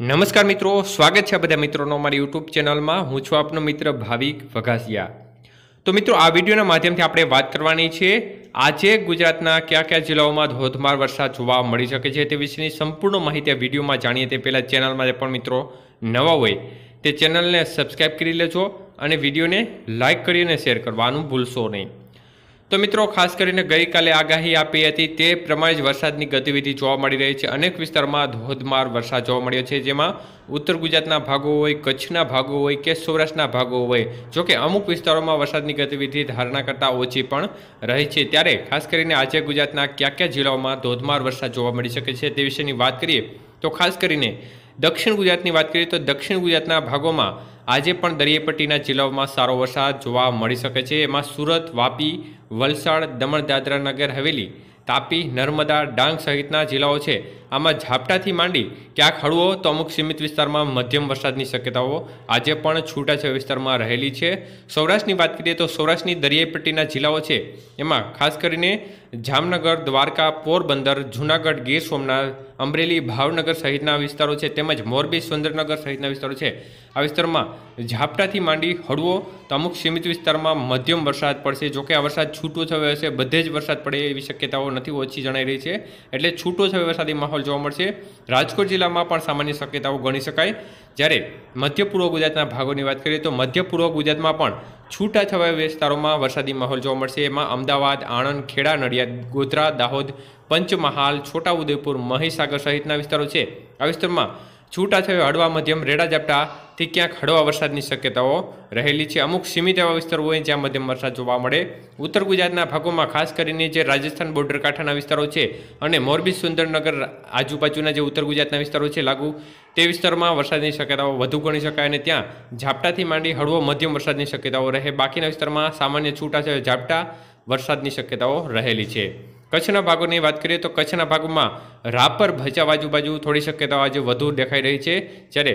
નમસ્કાર મિત્રો સ્વાગત છે બધા મિત્રોનો અમારી યુટ્યુબ ચેનલમાં હું છું આપનો મિત્ર ભાવિક વઘાસિયા તો મિત્રો આ વિડીયોના માધ્યમથી આપણે વાત કરવાની છે આજે ગુજરાતના કયા કયા જિલ્લાઓમાં ધોધમાર વરસાદ જોવા મળી શકે છે તે વિશેની સંપૂર્ણ માહિતી વિડીયોમાં જાણીએ તે પહેલાં ચેનલમાં જે પણ મિત્રો નવા હોય તે ચેનલને સબસ્ક્રાઈબ કરી લેજો અને વિડીયોને લાઇક કરી અને શેર કરવાનું ભૂલશો નહીં તો મિત્રો ખાસ કરીને ગઈકાલે આગાહી આપી હતી તે પ્રમાણે જ વરસાદની ગતિવિધિ જોવા મળી રહી છે અનેક વિસ્તારમાં ધોધમાર વરસાદ જોવા મળ્યો છે જેમાં ઉત્તર ગુજરાતના ભાગો હોય કચ્છના ભાગો હોય કે સૌરાષ્ટ્રના ભાગો હોય જોકે અમુક વિસ્તારોમાં વરસાદની ગતિવિધિ ધારણા કરતાં ઓછી પણ રહી છે ત્યારે ખાસ કરીને આજે ગુજરાતના કયા કયા જિલ્લાઓમાં ધોધમાર વરસાદ જોવા મળી શકે છે તે વિશેની વાત કરીએ તો ખાસ કરીને દક્ષિણ ગુજરાતની વાત કરીએ તો દક્ષિણ ગુજરાતના ભાગોમાં આજે પણ દરિયાપટ્ટીના જિલ્લાઓમાં સારો વરસાદ જોવા મળી શકે છે એમાં સુરત વાપી વલસાડ દમણ દાદરા નગર હવેલી તાપી નર્મદા ડાંગ સહિતના જિલ્લાઓ છે આમાં ઝાપટાથી માંડી ક્યાંક હળવો તો અમુક સીમિત વિસ્તારમાં મધ્યમ વરસાદની શક્યતાઓ આજે પણ છૂટાછવાયા વિસ્તારમાં રહેલી છે સૌરાષ્ટ્રની વાત કરીએ તો સૌરાષ્ટ્રની દરિયાઈ પટ્ટીના જિલ્લાઓ છે એમાં ખાસ કરીને જામનગર દ્વારકા પોરબંદર જૂનાગઢ ગીર સોમનાથ અમરેલી ભાવનગર સહિતના વિસ્તારો છે તેમજ મોરબી સુંદરનગર સહિતના વિસ્તારો છે આ વિસ્તારમાં ઝાપટાથી માંડી હળવો તો અમુક સીમિત વિસ્તારમાં મધ્યમ વરસાદ પડશે જોકે આ વરસાદ છૂટો થયો હશે બધે જ વરસાદ પડે એવી શક્યતાઓ નથી ઓછી જણાઈ રહી છે એટલે છૂટો થયો વરસાદી માહોલ વાતાવરણ જોવા મળશે રાજકોટ જિલ્લામાં પણ સામાન્ય શક્યતાઓ ગણી શકાય જ્યારે મધ્ય પૂર્વ ગુજરાતના ભાગોની વાત કરીએ તો મધ્ય પૂર્વ ગુજરાતમાં પણ છૂટાછવાયા વિસ્તારોમાં વરસાદી માહોલ જોવા મળશે એમાં અમદાવાદ આણંદ ખેડા નડિયાદ ગોધરા દાહોદ પંચમહાલ છોટાઉદેપુર મહીસાગર સહિતના વિસ્તારો છે આ વિસ્તારમાં છૂટાછવાયા હળવા મધ્યમ રેડા ઝાપટા થી ક્યાંક હળવા વરસાદની શક્યતાઓ રહેલી છે અમુક સીમિત એવા વિસ્તારો હોય જ્યાં મધ્યમ વરસાદ જોવા મળે ઉત્તર ગુજરાતના ભાગોમાં ખાસ કરીને જે રાજસ્થાન બોર્ડર કાંઠાના વિસ્તારો છે અને મોરબી સુંદરનગર આજુબાજુના જે ઉત્તર ગુજરાતના વિસ્તારો છે લાગુ તે વિસ્તારોમાં વરસાદની શક્યતાઓ વધુ ગણી શકાય અને ત્યાં ઝાપટાથી માંડી હળવો મધ્યમ વરસાદની શક્યતાઓ રહે બાકીના વિસ્તારમાં સામાન્ય છૂટા છે ઝાપટા વરસાદની શક્યતાઓ રહેલી છે કચ્છના ભાગોની વાત કરીએ તો કચ્છના ભાગમાં રાપર ભચાવ આજુબાજુ થોડી શક્યતાઓ આજે વધુ દેખાઈ રહી છે જ્યારે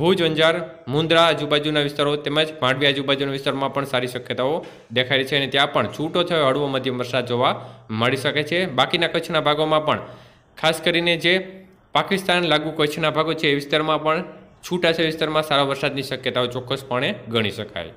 ભુજ અંજાર મુંદ્રા આજુબાજુના વિસ્તારો તેમજ માંડવી આજુબાજુના વિસ્તારમાં પણ સારી શક્યતાઓ દેખાઈ રહી છે અને ત્યાં પણ છૂટો થયો હળવો મધ્યમ વરસાદ જોવા મળી શકે છે બાકીના કચ્છના ભાગોમાં પણ ખાસ કરીને જે પાકિસ્તાન લાગુ કચ્છના ભાગો છે એ વિસ્તારમાં પણ છૂટાછા વિસ્તારમાં સારા વરસાદની શક્યતાઓ ચોક્કસપણે ગણી શકાય